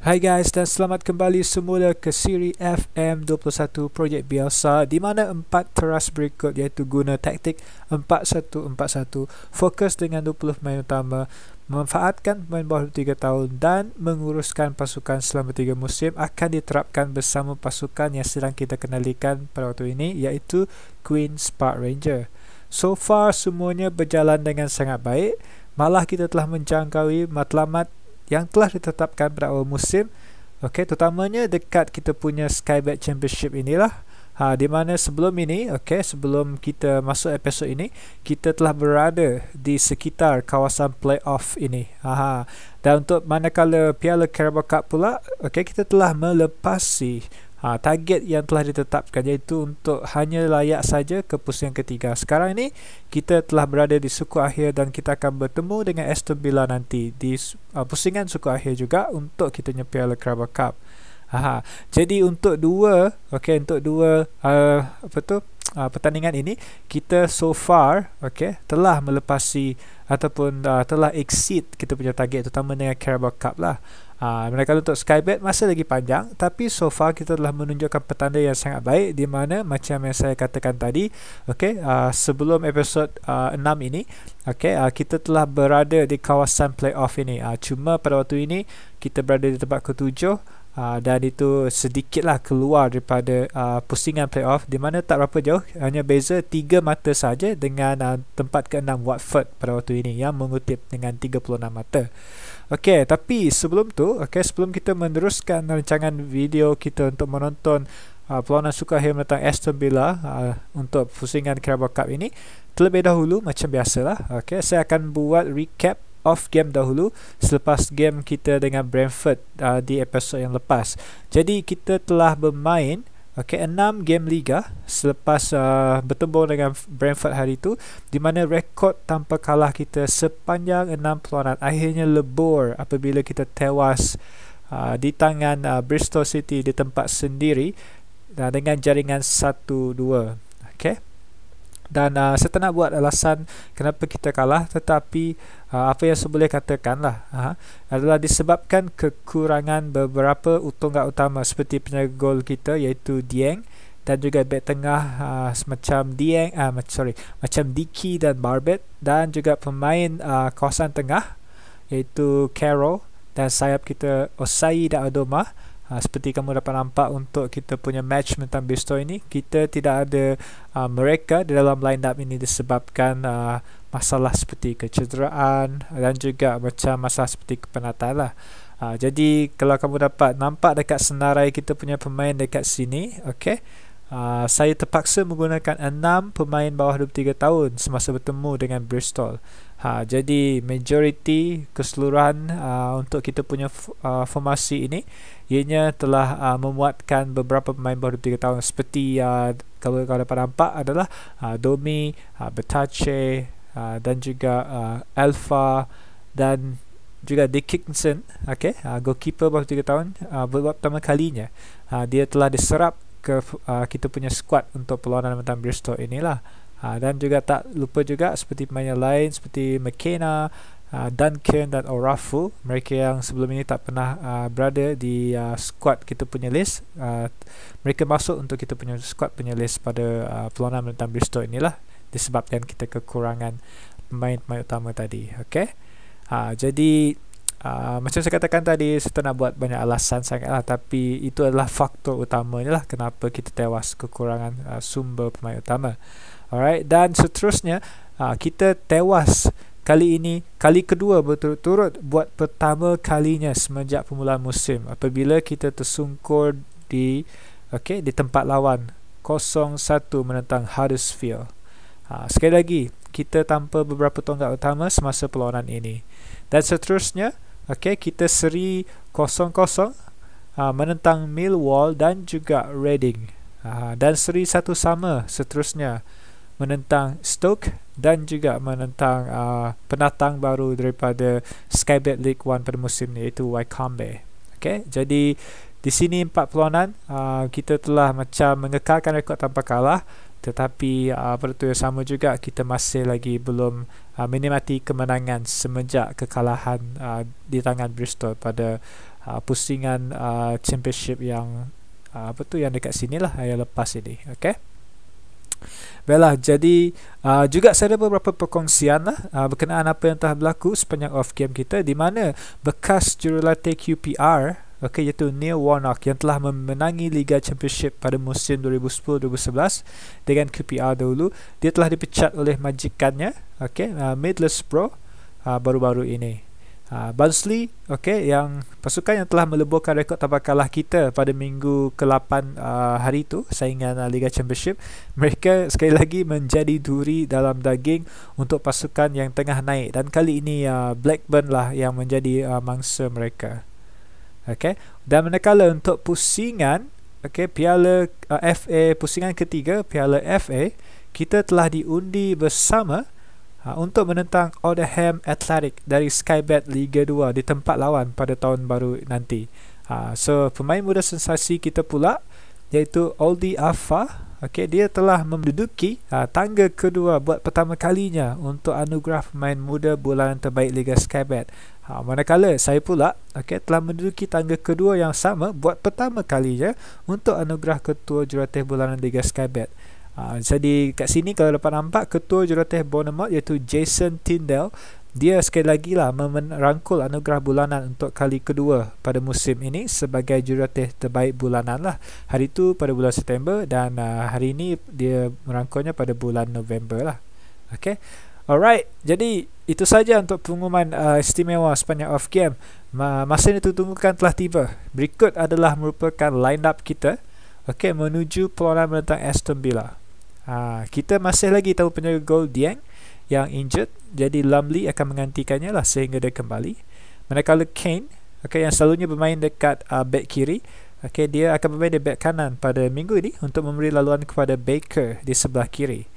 Hai guys dan selamat kembali semula ke siri FM21 Projek Biasa di mana empat teras berikut iaitu guna taktik 4141 fokus dengan 20 pemain utama memanfaatkan pemain bawah 3 tahun dan menguruskan pasukan selama 3 musim akan diterapkan bersama pasukan yang sedang kita kenalikan pada waktu ini iaitu Queen Spark Ranger. So far semuanya berjalan dengan sangat baik malah kita telah menjangkaui matlamat yang telah ditetapkan pada awal musim okey terutamanya dekat kita punya Skybet Championship inilah ha di mana sebelum ini okey sebelum kita masuk episod ini kita telah berada di sekitar kawasan playoff ini ha dan untuk manakala Piala Carabao Cup pula okey kita telah melepasi ha, target yang telah ditetapkan iaitu untuk hanya layak saja ke pusingan ketiga. Sekarang ini kita telah berada di suku akhir dan kita akan bertemu dengan Aston Villa nanti di uh, pusingan suku akhir juga untuk kita punya Piala Carabao Cup. Aha. Jadi untuk dua, okey untuk dua uh, apa tu? Uh, pertandingan ini kita so far okey telah melepasi ataupun uh, telah exceed kita punya target terutama dengan Carabao Cup lah. Ha, mereka untuk Skybet masih lagi panjang tapi so far kita telah menunjukkan petanda yang sangat baik di mana macam yang saya katakan tadi okay, uh, sebelum episod uh, ha, 6 ini okay, uh, kita telah berada di kawasan playoff ini uh, cuma pada waktu ini kita berada di tempat ketujuh Uh, dan itu sedikitlah keluar daripada uh, pusingan playoff di mana tak berapa jauh hanya beza tiga mata saja dengan uh, tempat ke-6 Watford pada waktu ini yang mengutip dengan 36 mata. Okey, tapi sebelum tu, okey sebelum kita meneruskan rancangan video kita untuk menonton uh, suka Sukahir menentang Aston Villa uh, untuk pusingan Carabao Cup ini, terlebih dahulu macam biasalah. Okey, saya akan buat recap of game dahulu selepas game kita dengan Brentford uh, di episod yang lepas. Jadi kita telah bermain Okay enam game liga selepas uh, bertembung dengan Brentford hari itu di mana rekod tanpa kalah kita sepanjang enam peluang akhirnya lebur apabila kita tewas uh, di tangan uh, Bristol City di tempat sendiri uh, dengan jaringan 1-2 okay dan uh, saya tak nak buat alasan kenapa kita kalah tetapi Ha, apa yang saya boleh katakan lah ha, adalah disebabkan kekurangan beberapa gak utama seperti penjaga gol kita iaitu Dieng dan juga bek tengah ha, semacam Dieng ah ha, sorry macam Diki dan Barbet dan juga pemain ha, kawasan tengah iaitu Carol dan sayap kita Osai dan Adoma. Ha, seperti kamu dapat nampak untuk kita punya match tentang Bistro ini, kita tidak ada uh, mereka di dalam line up ini disebabkan uh, masalah seperti kecederaan dan juga macam masalah seperti kepenatan lah. Uh, jadi kalau kamu dapat nampak dekat senarai kita punya pemain dekat sini, okay? Uh, saya terpaksa menggunakan enam pemain bawah 23 tahun semasa bertemu dengan Bristol. Ha, jadi majoriti keseluruhan uh, untuk kita punya uh, formasi ini ianya telah uh, memuatkan beberapa pemain bawah 23 tahun seperti uh, kalau kalau dapat nampak adalah uh, Domi, uh, Betache uh, dan juga uh, Alpha dan juga Dickinson, okay, uh, goalkeeper bawah 23 tahun uh, buat pertama kalinya. Uh, dia telah diserap curve uh, ah, kita punya squad untuk perlawanan tentang Bristol inilah uh, dan juga tak lupa juga seperti pemain yang lain seperti McKenna uh, Duncan dan Orafu mereka yang sebelum ini tak pernah uh, berada di uh, squad kita punya list uh, mereka masuk untuk kita punya squad punya list pada uh, perlawanan tentang Bristol inilah disebabkan kita kekurangan pemain-pemain utama tadi okey uh, jadi jadi Uh, macam saya katakan tadi, saya nak buat banyak alasan sangatlah tapi itu adalah faktor utamanya lah kenapa kita tewas kekurangan uh, sumber pemain utama. Alright, dan seterusnya uh, kita tewas kali ini kali kedua berturut-turut buat pertama kalinya semenjak permulaan musim apabila kita tersungkur di okay di tempat lawan 0-1 menentang Huddersfield. Uh, sekali lagi kita tanpa beberapa tonggak utama semasa perlawanan ini. Dan seterusnya, Okey, kita seri kosong-kosong uh, menentang Millwall dan juga Reading. Uh, dan seri satu sama seterusnya menentang Stoke dan juga menentang uh, ah, penatang baru daripada Skybet League One pada musim ni iaitu Wycombe. Okey, jadi di sini empat peluangan uh, kita telah macam mengekalkan rekod tanpa kalah tetapi uh, pada tu yang sama juga kita masih lagi belum uh, menikmati kemenangan semenjak kekalahan uh, di tangan Bristol pada uh, pusingan uh, championship yang uh, apa tu yang dekat sini lah, yang lepas ini okey Baiklah, jadi uh, juga saya ada beberapa perkongsian lah, uh, berkenaan apa yang telah berlaku sepanjang off game kita di mana bekas jurulatih QPR okay, iaitu Neil Warnock yang telah memenangi Liga Championship pada musim 2010-2011 dengan QPR dahulu. Dia telah dipecat oleh majikannya, okay, uh, Midless Pro uh, baru-baru ini. Uh, Bansley, okay, yang pasukan yang telah meleburkan rekod tanpa kalah kita pada minggu ke-8 uh, hari itu saingan uh, Liga Championship mereka sekali lagi menjadi duri dalam daging untuk pasukan yang tengah naik dan kali ini uh, Blackburn lah yang menjadi uh, mangsa mereka okay. dan manakala untuk pusingan okay, piala uh, FA pusingan ketiga, piala FA kita telah diundi bersama uh, untuk menentang Oldham Athletic dari Skybet Liga 2 di tempat lawan pada tahun baru nanti, uh, so pemain muda sensasi kita pula iaitu Aldi Afar okay, dia telah menduduki uh, tangga kedua buat pertama kalinya untuk anugerah pemain muda bulan terbaik Liga Skybet. Ha, manakala saya pula okay, telah menduduki tangga kedua yang sama buat pertama kalinya untuk anugerah ketua jurateh bulanan Liga Skybet. Ha, jadi kat sini kalau dapat nampak ketua jurateh Bournemouth iaitu Jason Tyndale dia sekali lagi lah merangkul anugerah bulanan untuk kali kedua pada musim ini sebagai jurulatih terbaik bulanan lah. Hari itu pada bulan September dan uh, hari ini dia merangkulnya pada bulan November lah. Okay. Alright, jadi itu saja untuk pengumuman uh, istimewa sepanjang off game. Ma- masa yang ditunggukan telah tiba. Berikut adalah merupakan line up kita okay, menuju perlawanan menentang Aston Villa. Uh, kita masih lagi tahu penjaga gol Dieng yang injured jadi Lumley akan menggantikannya lah sehingga dia kembali manakala Kane okay, yang selalunya bermain dekat uh, back kiri okay, dia akan bermain di back kanan pada minggu ini untuk memberi laluan kepada Baker di sebelah kiri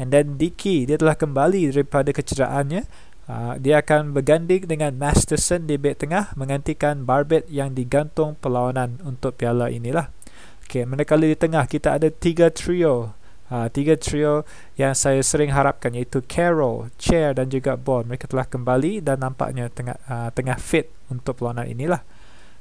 and then Dicky dia telah kembali daripada kecederaannya uh, dia akan berganding dengan Masterson di back tengah menggantikan Barbet yang digantung perlawanan untuk piala inilah Okay, manakala di tengah kita ada tiga trio uh, tiga trio yang saya sering harapkan iaitu Carol, Chair dan juga Bond mereka telah kembali dan nampaknya tengah uh, tengah fit untuk perlawanan inilah.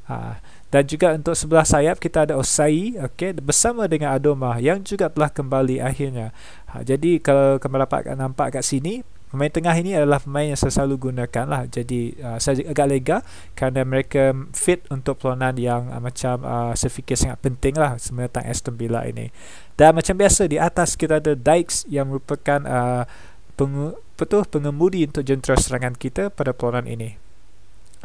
Uh, dan juga untuk sebelah sayap kita ada Osai okey bersama dengan Adoma yang juga telah kembali akhirnya. Uh, jadi kalau kamu dapat nampak kat sini pemain tengah ini adalah pemain yang saya selalu gunakan lah jadi uh, saya agak lega kerana mereka fit untuk peluang yang uh, macam uh, saya fikir sangat penting lah sementang Aston Villa ini dan macam biasa di atas kita ada Dykes yang merupakan uh, pengu- betul pengemudi untuk jentera serangan kita pada peluang ini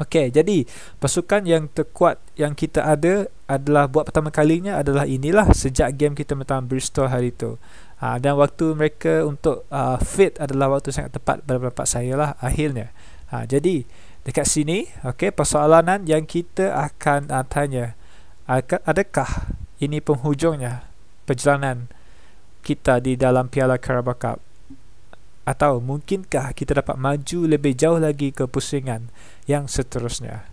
Okey, jadi pasukan yang terkuat yang kita ada adalah buat pertama kalinya adalah inilah sejak game kita menang Bristol hari itu uh, dan waktu mereka untuk uh, fit adalah waktu sangat tepat pada pendapat saya lah akhirnya uh, jadi dekat sini okay, persoalanan yang kita akan uh, tanya adakah ini penghujungnya perjalanan kita di dalam Piala Carabao Cup atau mungkinkah kita dapat maju lebih jauh lagi ke pusingan yang seterusnya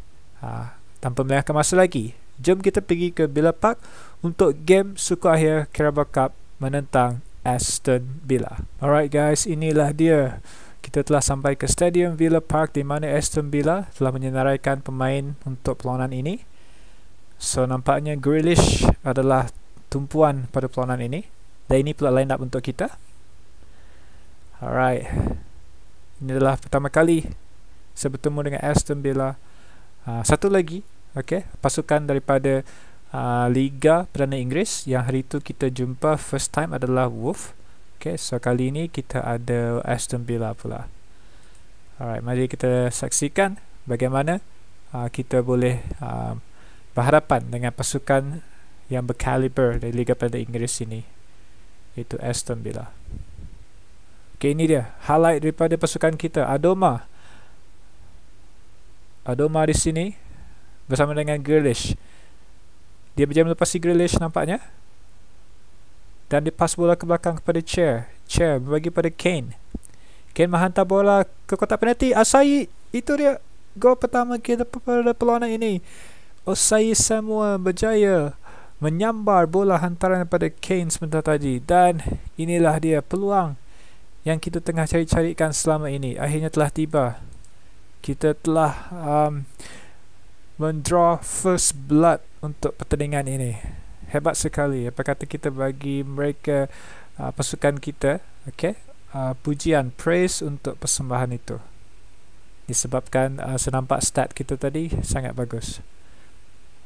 ha, tanpa melengahkan masa lagi jom kita pergi ke Bila Park untuk game suku akhir Carabao Cup menentang Aston Villa. Alright guys, inilah dia. Kita telah sampai ke Stadium Villa Park di mana Aston Villa telah menyenaraikan pemain untuk perlawanan ini. So nampaknya Grealish adalah tumpuan pada perlawanan ini. Dan ini pula line up untuk kita. Alright. Ini adalah pertama kali saya bertemu dengan Aston Villa. Uh, satu lagi, okay, pasukan daripada uh, Liga Perdana Inggeris yang hari itu kita jumpa first time adalah Wolf. Okay, so kali ini kita ada Aston Villa pula. Alright, mari kita saksikan bagaimana uh, kita boleh uh, ah, berharapan dengan pasukan yang berkaliber dari Liga Perdana Inggeris ini iaitu Aston Villa. Okay, ini dia highlight daripada pasukan kita Adoma. Adoma di sini bersama dengan Grealish. Dia berjaya melepasi Grealish nampaknya. Dan dia pas bola ke belakang kepada Chair. Chair berbagi pada Kane. Kane menghantar bola ke kotak penalti. Asai itu dia gol pertama kita pada peluang ini. Asai semua berjaya menyambar bola hantaran daripada Kane sebentar tadi dan inilah dia peluang yang kita tengah cari-carikan selama ini akhirnya telah tiba. Kita telah um, mendraw first blood untuk pertandingan ini. Hebat sekali. Apa kata kita bagi mereka uh, pasukan kita, okay Uh, pujian praise untuk persembahan itu. Disebabkan uh, senampak stat kita tadi sangat bagus.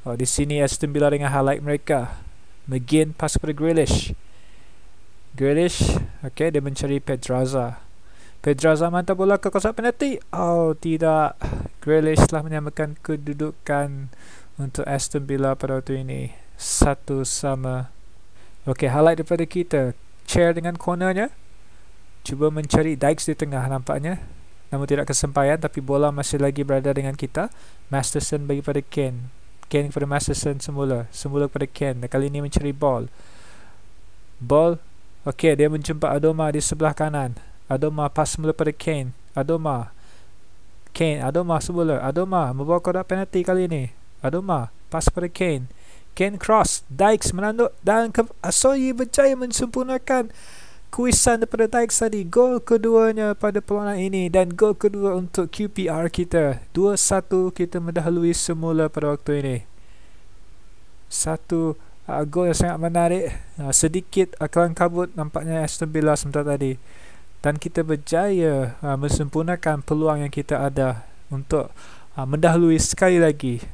Oh, di sini Aston Villa dengan highlight mereka. McGinn pas kepada Grealish. Grealish, okey, dia mencari Pedraza. Pedra zaman tak bola ke kosak penalti. Oh tidak. Grealish telah menyamakan kedudukan untuk Aston Villa pada waktu ini. Satu sama. Okey, highlight daripada kita. Chair dengan cornernya. Cuba mencari Dykes di tengah nampaknya. Namun tidak kesempayan tapi bola masih lagi berada dengan kita. Masterson bagi pada Ken. Ken kepada Masterson semula. Semula kepada Kane. Kali ini mencari ball. Ball. Okey, dia menjumpa Adoma di sebelah kanan. Adoma pass bola pada Kane. Adoma. Kane, Adoma semula. Adoma membawa kotak penalti kali ini. Adoma pass pada Kane. Kane cross. Dykes menanduk dan ke- Asoyi berjaya mensempurnakan kuisan daripada Dykes tadi. Gol keduanya pada perlawanan ini dan gol kedua untuk QPR kita. 2-1 kita mendahului semula pada waktu ini. Satu uh, gol yang sangat menarik. Uh, sedikit uh, kabut nampaknya Aston Villa sebentar tadi dan kita berjaya uh, mensempurnakan peluang yang kita ada untuk uh, mendahului sekali lagi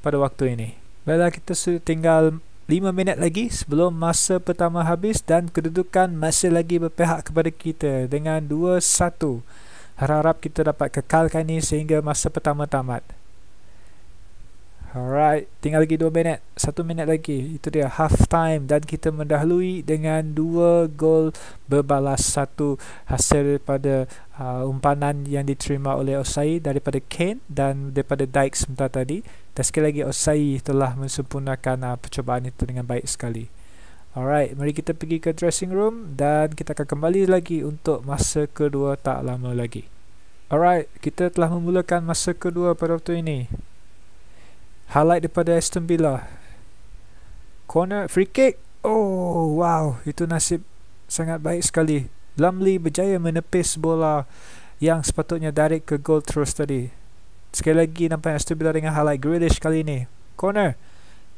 pada waktu ini. Baiklah kita sudah tinggal 5 minit lagi sebelum masa pertama habis dan kedudukan masih lagi berpihak kepada kita dengan 2-1. Harap-harap kita dapat kekalkan ini sehingga masa pertama tamat. Alright, tinggal lagi 2 minit. 1 minit lagi. Itu dia half time dan kita mendahului dengan 2 gol berbalas satu hasil daripada uh, umpanan yang diterima oleh Osai daripada Kane dan daripada Dyke sebentar tadi. Dan sekali lagi Osai telah mensempurnakan uh, percubaan itu dengan baik sekali. Alright, mari kita pergi ke dressing room dan kita akan kembali lagi untuk masa kedua tak lama lagi. Alright, kita telah memulakan masa kedua pada waktu ini highlight daripada Aston Villa corner free kick oh wow itu nasib sangat baik sekali Lumley berjaya menepis bola yang sepatutnya direct ke gol terus tadi sekali lagi nampak Aston Villa dengan highlight Grealish kali ini corner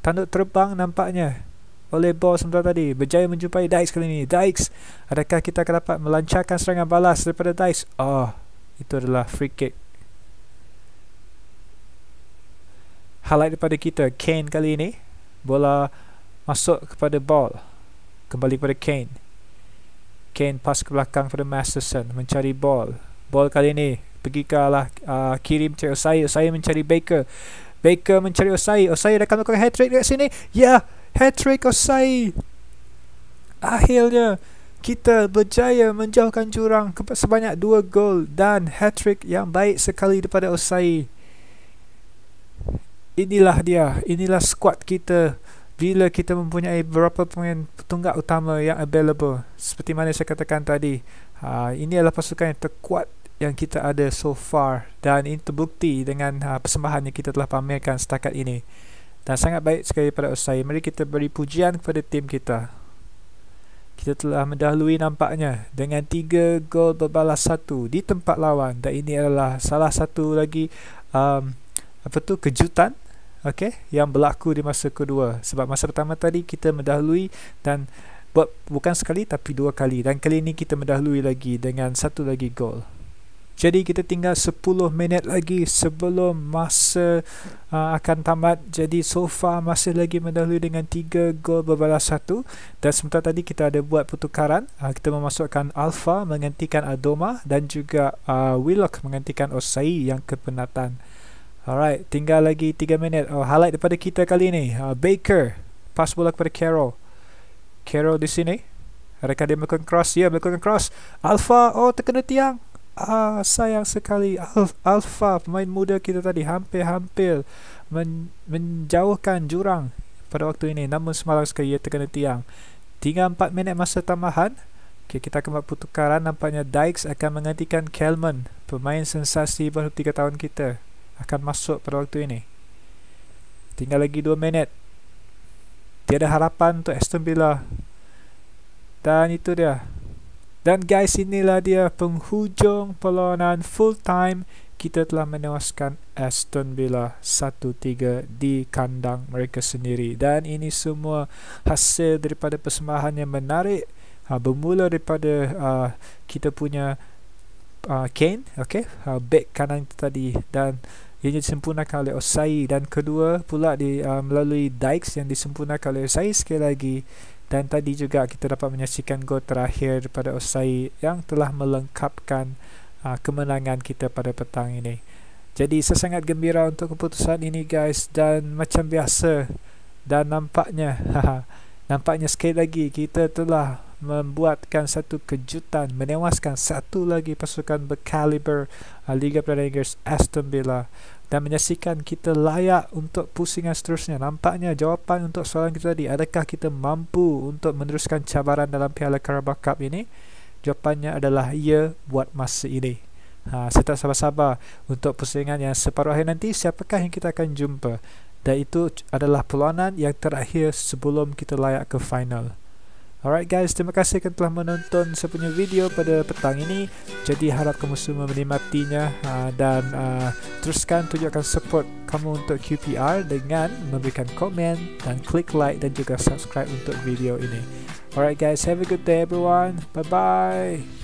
tanduk terbang nampaknya oleh bola sebentar tadi berjaya menjumpai Dykes kali ini Dykes adakah kita akan dapat melancarkan serangan balas daripada Dykes oh itu adalah free kick highlight daripada kita Kane kali ini bola masuk kepada ball kembali kepada Kane Kane pass ke belakang kepada Masterson mencari ball ball kali ini pergi ke alah uh, kiri mencari Osai Osai mencari Baker Baker mencari Osai Osai dah melakukan hat-trick di sini ya yeah, hat-trick Osai akhirnya kita berjaya menjauhkan jurang sebanyak 2 gol dan hat-trick yang baik sekali daripada Osai inilah dia inilah squad kita bila kita mempunyai beberapa pemain tunggak utama yang available seperti mana saya katakan tadi uh, ini adalah pasukan yang terkuat yang kita ada so far dan ini terbukti dengan uh, persembahan yang kita telah pamerkan setakat ini dan sangat baik sekali pada usai mari kita beri pujian kepada tim kita kita telah mendahului nampaknya dengan 3 gol berbalas satu di tempat lawan dan ini adalah salah satu lagi um, apa tu kejutan okey yang berlaku di masa kedua sebab masa pertama tadi kita mendahului dan buat bukan sekali tapi dua kali dan kali ini kita mendahului lagi dengan satu lagi gol jadi kita tinggal 10 minit lagi sebelum masa uh, akan tamat. Jadi so far masih lagi mendahului dengan 3 gol berbalas 1. Dan sebentar tadi kita ada buat pertukaran. Uh, kita memasukkan Alpha menggantikan Adoma dan juga uh, Willock menggantikan Osai yang kepenatan. Alright, tinggal lagi 3 minit. Oh, highlight daripada kita kali ini. Uh, Baker. Pass bola kepada Carroll. Carroll di sini. Adakah dia melakukan cross? Ya, yeah, melakukan cross. Alpha. Oh, terkena tiang. Ah, sayang sekali. Al Alpha, pemain muda kita tadi. Hampir-hampir men menjauhkan jurang pada waktu ini. Namun semalam sekali ia terkena tiang. Tinggal 4 minit masa tambahan. Okay, kita akan buat pertukaran. Nampaknya Dykes akan menggantikan Kelman. Pemain sensasi baru 3 tahun kita akan masuk pada waktu ini. Tinggal lagi 2 minit. Tiada harapan untuk Aston Villa. Dan itu dia. Dan guys inilah dia penghujung perlawanan full time kita telah menewaskan Aston Villa 1-3 di kandang mereka sendiri dan ini semua hasil daripada persembahan yang menarik ha, bermula daripada uh, kita punya uh, ah, Kane okey uh, ah, back kanan tadi dan ianya disempurnakan oleh Osai dan kedua pula di uh, melalui Dykes yang disempurnakan oleh Osai sekali lagi dan tadi juga kita dapat menyaksikan gol terakhir daripada Osai yang telah melengkapkan uh, kemenangan kita pada petang ini. Jadi saya sangat gembira untuk keputusan ini guys dan macam biasa dan nampaknya nampaknya sekali lagi kita telah membuatkan satu kejutan menewaskan satu lagi pasukan berkaliber uh, Liga Premier Inggeris Aston Villa dan menyaksikan kita layak untuk pusingan seterusnya. Nampaknya jawapan untuk soalan kita tadi, adakah kita mampu untuk meneruskan cabaran dalam Piala Carabao Cup ini? Jawapannya adalah ya buat masa ini. Ha, saya tak sabar-sabar untuk pusingan yang separuh akhir nanti, siapakah yang kita akan jumpa? Dan itu adalah peluangan yang terakhir sebelum kita layak ke final. Alright guys, terima kasih kerana telah menonton saya video pada petang ini. Jadi harap kamu semua menikmatinya ah, dan ah, teruskan tunjukkan support kamu untuk QPR dengan memberikan komen dan klik like dan juga subscribe untuk video ini. Alright guys, have a good day everyone. Bye bye.